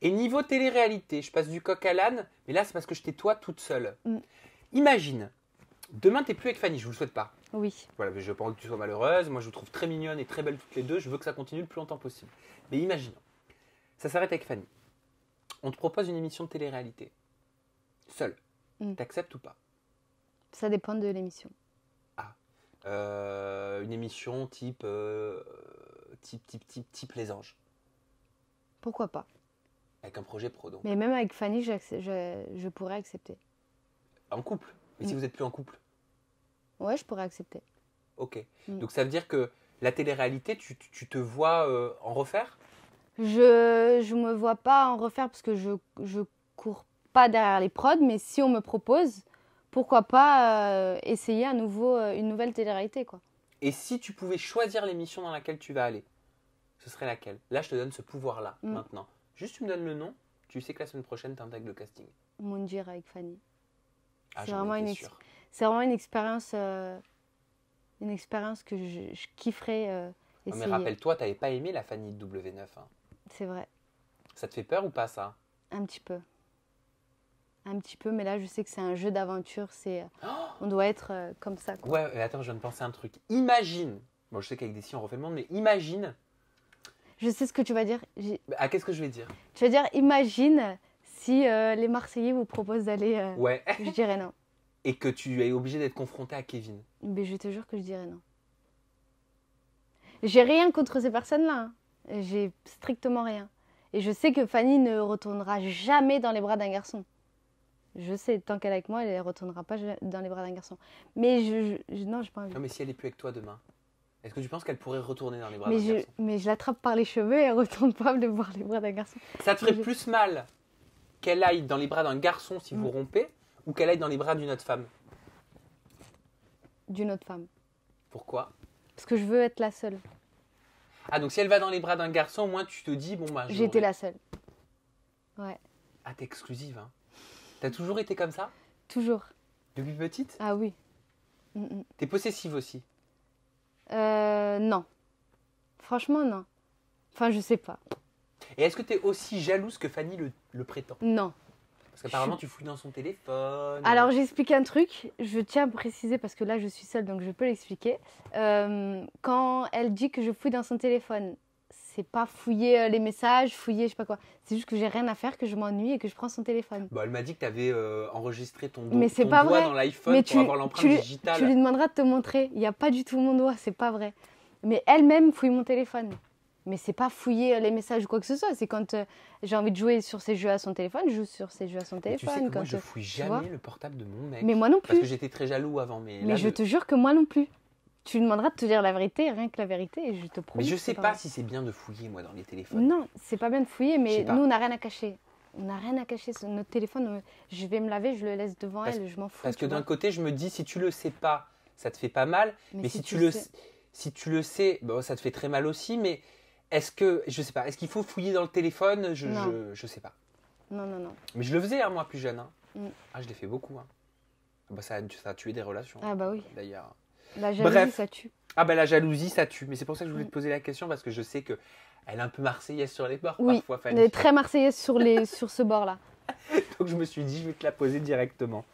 Et niveau télé-réalité, je passe du coq à l'âne, mais là, c'est parce que j'étais toi toute seule. Mm. Imagine, demain, t'es plus avec Fanny, je vous le souhaite pas. Oui. Voilà, mais je pense pas que tu sois malheureuse. Moi, je vous trouve très mignonne et très belle toutes les deux. Je veux que ça continue le plus longtemps possible. Mais imagine, ça s'arrête avec Fanny. On te propose une émission de télé-réalité. Seule. Mm. T'acceptes ou pas Ça dépend de l'émission. Ah. Euh, une émission type, euh, type, type, type, type Les Anges. Pourquoi pas avec un projet pro, donc. Mais même avec Fanny, je, je pourrais accepter. En couple Mais si mm. vous n'êtes plus en couple Ouais, je pourrais accepter. Ok. Mm. Donc ça veut dire que la télé-réalité, tu, te vois euh, en refaire Je ne me vois pas en refaire parce que je ne cours pas derrière les prods, mais si on me propose, pourquoi pas euh, essayer à nouveau euh, une nouvelle télé-réalité quoi. Et si tu pouvais choisir l'émission dans laquelle tu vas aller, ce serait laquelle Là, je te donne ce pouvoir-là mm. maintenant. Juste, tu me donnes le nom, tu sais que la semaine prochaine, t'intègres de casting. Mon avec Fanny. Ah, c'est vraiment, une expérience, euh, une expérience que je, je kifferais. Euh, ah, mais rappelle-toi, t'avais pas aimé la Fanny de W9. Hein. C'est vrai. Ça te fait peur ou pas ça Un petit peu. Un petit peu, mais là je sais que c'est un jeu d'aventure, c'est euh, oh on doit être comme ça. Quoi. Ouais, attends, je viens de penser à un truc. Imagine, bon je sais qu'avec des si on refait le monde, mais imagine je sais ce que tu vas dire. Bah, ah, qu'est-ce que je vais dire Tu vas dire, imagine si euh, les Marseillais vous proposent d'aller. Euh, ouais. je dirais non. Et que tu es obligé d'être confronté à Kevin. Mais je te jure que je dirais non. J'ai rien contre ces personnes-là. Hein. J'ai strictement rien. Et je sais que Fanny ne retournera jamais dans les bras d'un garçon. Je sais, tant qu'elle est avec moi, elle ne retournera pas dans les bras d'un garçon. Mais je, non, je pas envie. Non, mais si elle est plus avec toi demain est-ce que tu penses qu'elle pourrait retourner dans les bras d'un garçon Mais je l'attrape par les cheveux et elle retourne pas de voir les bras d'un garçon. Ça te ferait plus mal qu'elle aille dans les bras d'un garçon si vous mm. rompez ou qu'elle aille dans les bras d'une autre femme D'une autre femme. Pourquoi Parce que je veux être la seule. Ah, donc si elle va dans les bras d'un garçon, au moins tu te dis, bon, bah. J'étais la seule. Ouais. Ah, t'es exclusive, hein. T'as toujours été comme ça Toujours. Depuis petite Ah oui. Mm, mm. T'es possessive aussi non. Franchement, non. Enfin, je sais pas. Et est-ce que tu es aussi jalouse que Fanny le, prétend Non. Parce qu'apparemment, tu fouilles dans son téléphone. Alors, j'explique un truc. Je tiens à préciser parce que là, je suis seule, donc je peux l'expliquer. Euh, quand elle dit que je fouille dans son téléphone, c'est pas fouiller euh, les messages, fouiller je sais pas quoi. C'est juste que j'ai rien à faire, que je m'ennuie et que je prends son téléphone. Bah, elle m'a dit que tu avais euh, enregistré ton, Mais pas doigt dans l'iPhone pour avoir l'empreinte digitale. Tu lui demanderas de te montrer. Il n'y a pas du tout mon doigt, c'est pas vrai mais elle-même fouille mon téléphone. Mais c'est pas fouiller les messages ou quoi que ce soit. C'est quand euh, j'ai envie de jouer sur ses jeux à son téléphone, je joue sur ses jeux à son téléphone. Tu sais quand moi, je euh, fouille jamais le portable de mon mec. Mais moi non plus. Parce que j'étais très jaloux avant. Mais, je te jure que moi non plus. Tu lui demanderas de te dire la vérité, rien que la vérité, et je te promets. Mais je sais pas, si c'est bien de fouiller, moi, dans les téléphones. Non, c'est pas bien de fouiller, mais nous, on n'a rien à cacher on n'a rien à cacher. sur Notre téléphone, euh, je vais me laver, je le laisse devant elle, je m'en fous. Parce que d'un côté, je me dis, si tu le sais pas, ça te fait pas mal, mais, si, si, tu, le sais, si tu le sais, bon, bah, ça te fait très mal aussi, mais est-ce que, je sais pas, est-ce qu'il faut fouiller dans le téléphone je, non. je, je, sais pas. Non, non, non. Mais je le faisais, à hein, moi, plus jeune. Hein. Mm. Ah, je l'ai fait beaucoup. Hein. Bah, ça, a, ça tué des relations. Ah, bah oui. D'ailleurs. La jalousie, ça tue. Ah, bah la jalousie, ça tue. Mais c'est pour ça que je voulais mm. te poser la question, parce que je sais que elle est un peu marseillaise sur les bords, oui, Elle est très marseillaise sur, les, sur ce bord-là. Donc, je me suis dit, je vais te la poser directement.